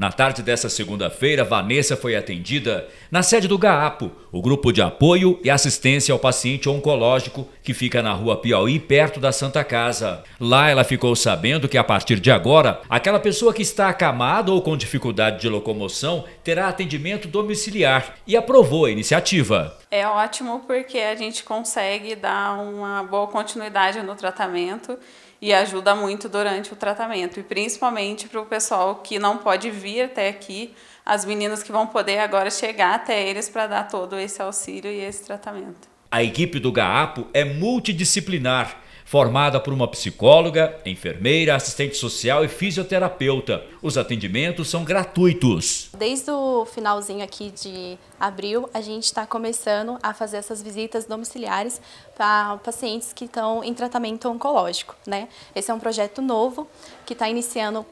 Na tarde desta segunda-feira, Vanessa foi atendida na sede do GAAPO, o Grupo de Apoio e Assistência ao Paciente Oncológico, que fica na rua Piauí, perto da Santa Casa. Lá ela ficou sabendo que a partir de agora, aquela pessoa que está acamada ou com dificuldade de locomoção terá atendimento domiciliar e aprovou a iniciativa. É ótimo porque a gente consegue dar uma boa continuidade no tratamento e ajuda muito durante o tratamento. E principalmente para o pessoal que não pode vir até aqui, as meninas que vão poder agora chegar até eles para dar todo esse auxílio e esse tratamento. A equipe do GAAPO é multidisciplinar formada por uma psicóloga, enfermeira, assistente social e fisioterapeuta. Os atendimentos são gratuitos. Desde o finalzinho aqui de abril, a gente está começando a fazer essas visitas domiciliares para pacientes que estão em tratamento oncológico. Né? Esse é um projeto novo que está iniciando,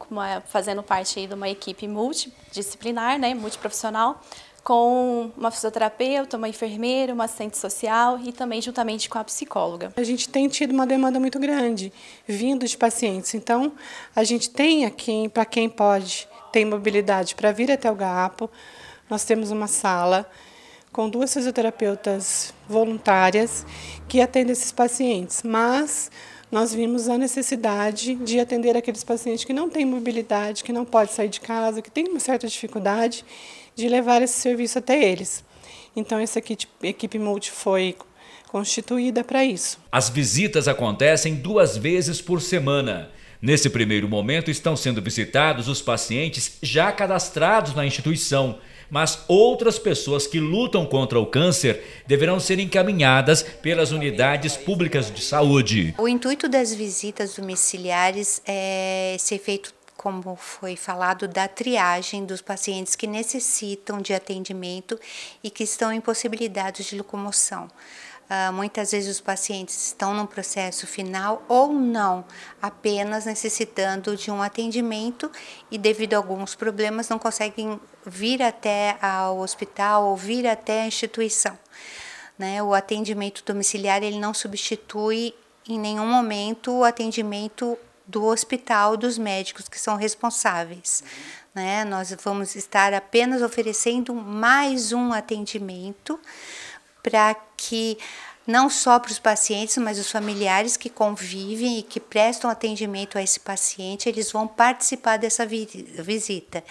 fazendo parte de uma equipe multidisciplinar, né, multiprofissional, com uma fisioterapeuta, uma enfermeira, uma assistente social e também juntamente com a psicóloga. A gente tem tido uma demanda muito grande vindo de pacientes, então a gente tem aqui, para quem pode, tem mobilidade para vir até o GAPO, nós temos uma sala com duas fisioterapeutas voluntárias que atendem esses pacientes, mas nós vimos a necessidade de atender aqueles pacientes que não têm mobilidade, que não podem sair de casa, que têm uma certa dificuldade de levar esse serviço até eles. Então, essa equipe, equipe multi foi constituída para isso. As visitas acontecem duas vezes por semana. Nesse primeiro momento, estão sendo visitados os pacientes já cadastrados na instituição mas outras pessoas que lutam contra o câncer deverão ser encaminhadas pelas unidades públicas de saúde. O intuito das visitas domiciliares é ser feito, como foi falado, da triagem dos pacientes que necessitam de atendimento e que estão impossibilitados de locomoção. Uh, muitas vezes os pacientes estão num processo final ou não, apenas necessitando de um atendimento e, devido a alguns problemas, não conseguem vir até ao hospital ou vir até a instituição. Né? O atendimento domiciliar ele não substitui em nenhum momento o atendimento do hospital dos médicos que são responsáveis. Uhum. Né? Nós vamos estar apenas oferecendo mais um atendimento para que não só para os pacientes, mas os familiares que convivem e que prestam atendimento a esse paciente, eles vão participar dessa visita.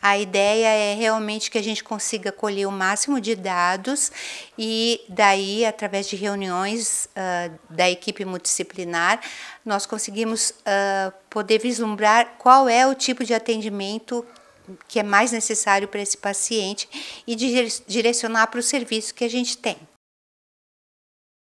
A ideia é realmente que a gente consiga colher o máximo de dados e daí, através de reuniões uh, da equipe multidisciplinar, nós conseguimos uh, poder vislumbrar qual é o tipo de atendimento que é mais necessário para esse paciente e de direcionar para o serviço que a gente tem.